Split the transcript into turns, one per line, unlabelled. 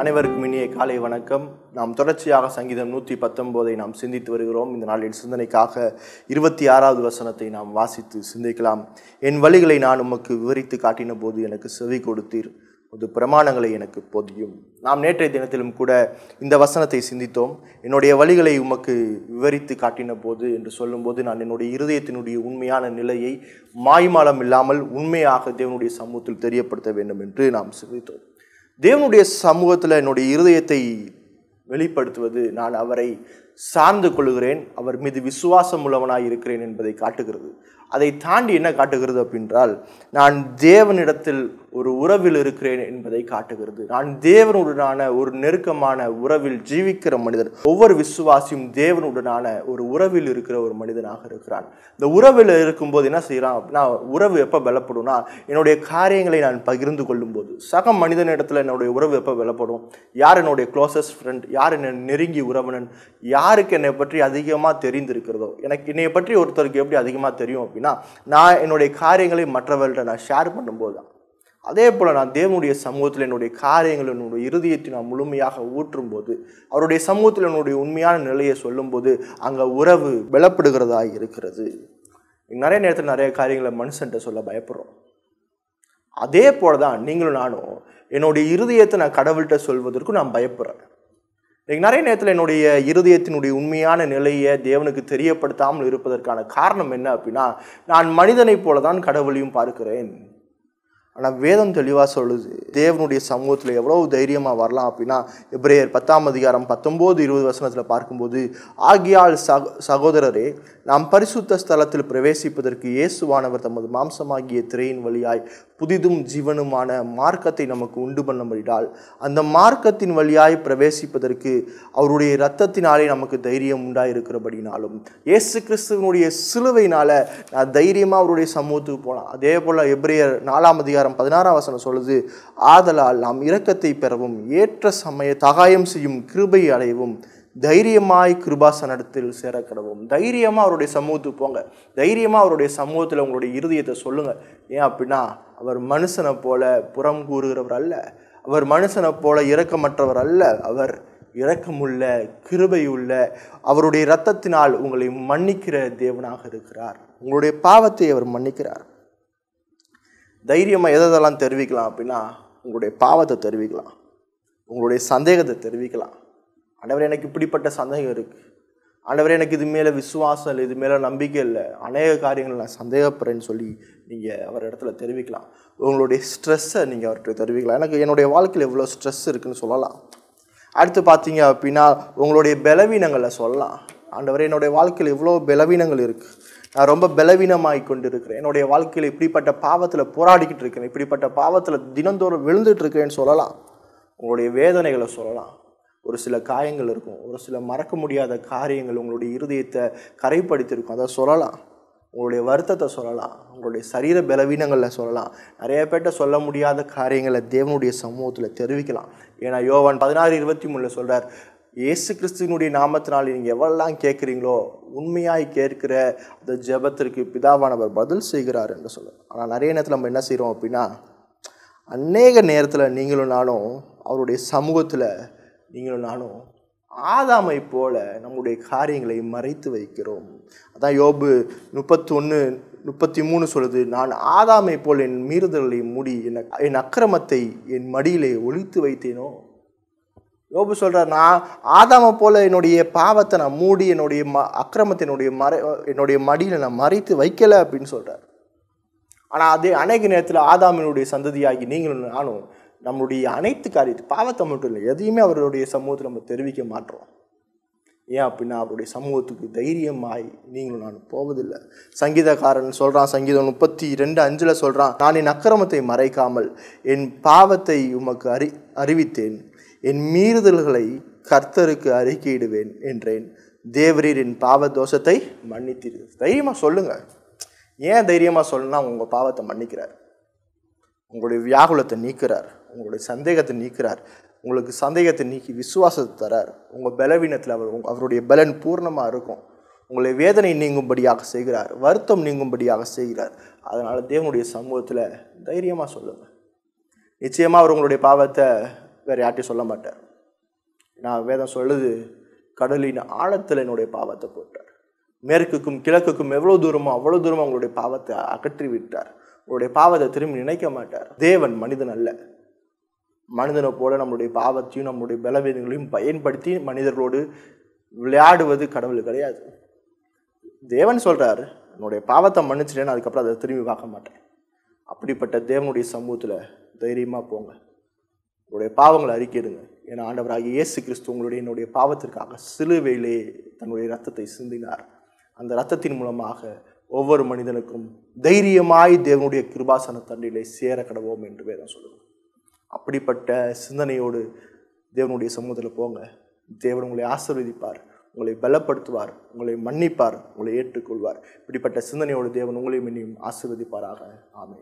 அனைவருக்கும் இனிய காலை வணக்கம் நாம் தொடர்ச்சியாக சங்கீதம் நூற்றி பத்தொம்போதை நாம் சிந்தித்து வருகிறோம் இந்த நாளின் சிந்தனைக்காக இருபத்தி ஆறாவது வசனத்தை நாம் வாசித்து சிந்திக்கலாம் என் வழிகளை நான் உமக்கு விவரித்து காட்டின போது எனக்கு செவி கொடுத்தீர் ஒரு பிரமாணங்களை எனக்கு பொதியும் நாம் நேற்றைய தினத்திலும் கூட இந்த வசனத்தை சிந்தித்தோம் என்னுடைய வழிகளை உமக்கு விவரித்து காட்டின போது என்று சொல்லும்போது நான் என்னுடைய இருதயத்தினுடைய உண்மையான நிலையை மாய்மாலம் இல்லாமல் உண்மையாக தேவனுடைய சமூகத்தில் தெரியப்படுத்த வேண்டும் என்று நாம் சிந்தித்தோம் தேவனுடைய சமூகத்தில் என்னுடைய இருதயத்தை வெளிப்படுத்துவது நான் அவரை சார்ந்து கொள்கிறேன் அவர் மீது விசுவாசம் உள்ளவனாக இருக்கிறேன் என்பதை காட்டுகிறது அதை தாண்டி என்ன காட்டுகிறது அப்படின்றால் நான் தேவனிடத்தில் ஒரு உறவில் இருக்கிறேன் என்பதை காட்டுகிறது நான் தேவனுடனான ஒரு நெருக்கமான உறவில் ஜீவிக்கிற மனிதன் ஒவ்வொரு விசுவாசியும் தேவனுடனான ஒரு உறவில் இருக்கிற ஒரு மனிதனாக இருக்கிறான் இந்த உறவில் இருக்கும்போது என்ன செய்கிறான் அப்படின்னா உறவு எப்போ வெலப்படும்னா என்னுடைய காரியங்களை நான் பகிர்ந்து கொள்ளும்போது சக மனிதனிடத்தில் என்னுடைய உறவு எப்போ வெலப்படும் யார் என்னுடைய க்ளோசஸ்ட் ஃப்ரெண்ட் யார் என்ன நெருங்கி உறவுனன் யார் யாருக்கு என்னை பற்றி அதிகமாக தெரிந்திருக்கிறதோ எனக்கு என்னை பற்றி ஒருத்தருக்கு எப்படி அதிகமாக தெரியும் அப்படின்னா நான் என்னுடைய காரியங்களை மற்றவர்கள்ட்ட நான் ஷேர் பண்ணும்போது தான் அதே போல் நான் தேவனுடைய சமூகத்தில் என்னுடைய காரியங்கள் என்னுடைய இருதயத்தை நான் முழுமையாக ஊற்றும் போது அவருடைய சமூகத்தில் என்னுடைய உண்மையான நிலையை சொல்லும்போது அங்கே உறவு பலப்படுகிறதா இருக்கிறது நிறைய நேரத்தில் நிறைய காரியங்களை மனுஷன்ட்ட சொல்ல பயப்படுறோம் அதே போல் தான் நீங்களும் நானும் என்னுடைய இருதயத்தை நான் கடவுள்கிட்ட சொல்வதற்கும் நான் பயப்படுறேன் இன்றைக்கி நிறைய நேரத்தில் என்னுடைய இருதயத்தினுடைய உண்மையான நிலையை தேவனுக்கு தெரியப்படுத்தாமல் இருப்பதற்கான காரணம் என்ன அப்படின்னா நான் மனிதனைப் போல தான் கடவுளையும் பார்க்கிறேன் ஆனால் வேதம் தெளிவாக சொல்லுது தேவனுடைய சமூகத்தில் எவ்வளோ தைரியமாக வரலாம் அப்படின்னா எப்ரேயர் பத்தாம் அதிகாரம் பத்தொம்போது இருபது வசனத்தில் பார்க்கும்போது ஆகியால் சக சகோதரரே நாம் பரிசுத்த ஸ்தலத்தில் பிரவேசிப்பதற்கு இயேசுவானவர் தமது மாம்சமாகிய திரையின் வழியாய் புதிதும் ஜீவனுமான மார்க்கத்தை நமக்கு உண்டு பண்ணும்படியால் அந்த மார்க்கத்தின் வழியாய் பிரவேசிப்பதற்கு அவருடைய இரத்தத்தினாலே நமக்கு தைரியம் உண்டாயிருக்கிறபடினாலும் இயேசு கிறிஸ்துவனுடைய சிலுவையினால் நான் தைரியமாக அவருடைய சமூகத்துக்கு போகலாம் அதே போல் எப்ரேயர் நாலாம் அதிகாரம் பதினாறாம் வசனம் சொல்லுது ஆதலால் நாம் இரக்கத்தை பெறவும் ஏற்ற சமய தகாயம் செய்யும் கிருபை அடையவும் தைரியமாய் கிருபாசனத்தில் சேர கடவும் தைரியமாக அவருடைய சமூகத்துக்கு போங்க தைரியமாக அவருடைய சமூகத்தில் உங்களுடைய இருதயத்தை சொல்லுங்கள் ஏன் அப்படின்னா அவர் மனுஷனை போல புறம் கூறுகிறவர் அல்ல அவர் மனுஷனை போல இறக்கமற்றவர் அல்ல அவர் இரக்கமுள்ள கிருபையுள்ள அவருடைய இரத்தத்தினால் உங்களை மன்னிக்கிற தேவனாக இருக்கிறார் உங்களுடைய பாவத்தை அவர் மன்னிக்கிறார் தைரியமாக எதெல்லாம் தெரிவிக்கலாம் அப்படின்னா உங்களுடைய பாவத்தை தெரிவிக்கலாம் உங்களுடைய சந்தேகத்தை தெரிவிக்கலாம் ஆண்டவர் எனக்கு இப்படிப்பட்ட சந்தேகம் இருக்குது ஆண்டவர் எனக்கு இது மேலே விசுவாசம் இல்லை இது மேலே நம்பிக்கை இல்லை அநேக காரியங்கள் நான் சந்தேகப்படுறேன்னு சொல்லி நீங்கள் அவர் இடத்துல தெரிவிக்கலாம் உங்களுடைய ஸ்ட்ரெஸ்ஸை நீங்கள் அவர்கிட்ட தெரிவிக்கலாம் எனக்கு என்னுடைய வாழ்க்கையில் எவ்வளோ ஸ்ட்ரெஸ் இருக்குதுன்னு சொல்லலாம் அடுத்து பார்த்தீங்க அப்படின்னா உங்களுடைய பலவீனங்களை சொல்லலாம் ஆண்டவர் என்னுடைய வாழ்க்கையில் இவ்வளோ பலவீனங்கள் இருக்குது நான் ரொம்ப பலவீனமாகி கொண்டு இருக்கிறேன் என்னுடைய வாழ்க்கையில் இப்படிப்பட்ட பாவத்தில் போராடிக்கிட்டு இருக்கிறேன் இப்படிப்பட்ட பாவத்தில் தினந்தோறும் விழுந்துட்டு இருக்கேன்னு சொல்லலாம் உங்களுடைய வேதனைகளை சொல்லலாம் ஒரு சில காயங்கள் இருக்கும் ஒரு சில மறக்க முடியாத காரியங்கள் உங்களுடைய இருதயத்தை கரைப்படுத்தியிருக்கும் அதை சொல்லலாம் உங்களுடைய வருத்தத்தை சொல்லலாம் உங்களுடைய சரீர பலவீனங்களில் சொல்லலாம் நிறைய பேர்ட்ட சொல்ல முடியாத காரியங்களை தேவனுடைய சமூகத்தில் தெரிவிக்கலாம் ஏன்னா யோவான் பதினாறு இருபத்தி மூணில் சொல்கிறார் ஏசு கிறிஸ்துவனுடைய நாமத்தினால் நீங்கள் எவ்வளோலாம் கேட்குறீங்களோ உண்மையாய் கேட்கிற அந்த ஜபத்திற்கு பிதாவானவர் பதில் செய்கிறார் என்று சொல்லுவார் ஆனால் நிறைய நேரத்தில் நம்ம என்ன செய்கிறோம் அப்படின்னா அநேக நேரத்தில் நீங்களும் நானும் அவருடைய சமூகத்தில் நீங்களும் நானும் ஆதாமை போல நம்முடைய காரியங்களை மறைத்து வைக்கிறோம் அதான் யோபு முப்பத்தி ஒன்று முப்பத்தி மூணு சொல்லுது நான் ஆதாமை போல் என் மீறுதல்களை மூடி என் என் அக்கிரமத்தை என் மடியிலே ஒழித்து வைத்தேனோ யோபு சொல்கிறார் நான் ஆதாமை போல் என்னுடைய பாவத்தை நான் மூடி என்னுடைய ம அக்கிரமத்தை என்னுடைய மறை என்னுடைய மடியில் நான் மறைத்து வைக்கலை அப்படின்னு சொல்கிறார் ஆனால் அதே அநேக நேரத்தில் ஆதாமினுடைய சந்ததியாகி நீங்களும் நானும் நம்மளுடைய அனைத்து காரியத்தை பாவத்தை மட்டும் இல்லை எதையுமே அவருடைய சமூகத்தில் நம்ம தெரிவிக்க மாட்டோம் ஏன் அப்படின்னா அவருடைய சமூகத்துக்கு தைரியமாய் நீங்களும் நான் போவதில்லை சங்கீதக்காரன் சொல்கிறான் சங்கீதம் முப்பத்தி ரெண்டு அஞ்சில் சொல்கிறான் நான் என் அக்கிரமத்தை மறைக்காமல் என் பாவத்தை உமக்கு அறி அறிவித்தேன் என் மீறுதல்களை கர்த்தருக்கு அறிக்கையிடுவேன் என்றேன் தேவரீர் என் பாவ தோஷத்தை மன்னித்தீர் தைரியமாக சொல்லுங்கள் ஏன் தைரியமாக சொல்லணும்னா உங்கள் பாவத்தை மன்னிக்கிறார் உங்களுடைய வியாகுலத்தை நீக்கிறார் உங்களுடைய சந்தேகத்தை நீக்கிறார் உங்களுக்கு சந்தேகத்தை நீக்கி விசுவாசத்தை தரார் உங்கள் பலவீனத்தில் அவர் அவருடைய பலன் பூர்ணமாக இருக்கும் உங்களை வேதனை நீங்கும்படியாக செய்கிறார் வருத்தம் நீங்கும்படியாக செய்கிறார் அதனால் தேவனுடைய சமூகத்தில் தைரியமாக சொல்லுங்கள் நிச்சயமாக அவர் உங்களுடைய பாவத்தை வேறு யார்ட்டையும் சொல்ல மாட்டார் நான் வேதம் சொல்லுது கடலின் ஆழத்தில் என்னுடைய பாவத்தை போட்டார் மேற்குக்கும் கிழக்குக்கும் எவ்வளோ தூரமோ அவ்வளோ தூரமோ உங்களுடைய பாவத்தை அகற்றி விட்டார் உங்களுடைய பாவத்தை திரும்பி நினைக்க மாட்டார் தேவன் மனிதன் அல்ல மனிதனை போல நம்மளுடைய பாவத்தையும் நம்மளுடைய பலவீனங்களையும் பயன்படுத்தி மனிதர்களோடு விளையாடுவது கடவுள் கிடையாது தேவன் சொல்கிறாரு என்னுடைய பாவத்தை மன்னிச்சிட்டேன்னு அதுக்கப்புறம் அதை திரும்பி பார்க்க மாட்டேன் அப்படிப்பட்ட தேவனுடைய சமூகத்தில் தைரியமாக போங்க உங்களுடைய பாவங்களை அறிக்கிடுங்க ஏன்னா ஆண்டவராக இயேசு கிறிஸ்து உங்களுடைய என்னுடைய பாவத்திற்காக சிலுவையிலே தன்னுடைய ரத்தத்தை சிந்தினார் அந்த ரத்தத்தின் மூலமாக ஒவ்வொரு மனிதனுக்கும் தைரியமாய் தேவனுடைய கிருபாசன தண்டிலே சேர கடவோம் என்று வேதம் சொல்லுவோம் அப்படிப்பட்ட சிந்தனையோடு தேவனுடைய சமூகத்தில் போங்க தேவன் உங்களை ஆசிர்வதிப்பார் உங்களை பலப்படுத்துவார் உங்களை மன்னிப்பார் உங்களை ஏற்றுக்கொள்வார் இப்படிப்பட்ட சிந்தனையோடு தேவன் உங்களையும் இன்னும் ஆசிர்வதிப்பாராக ஆமை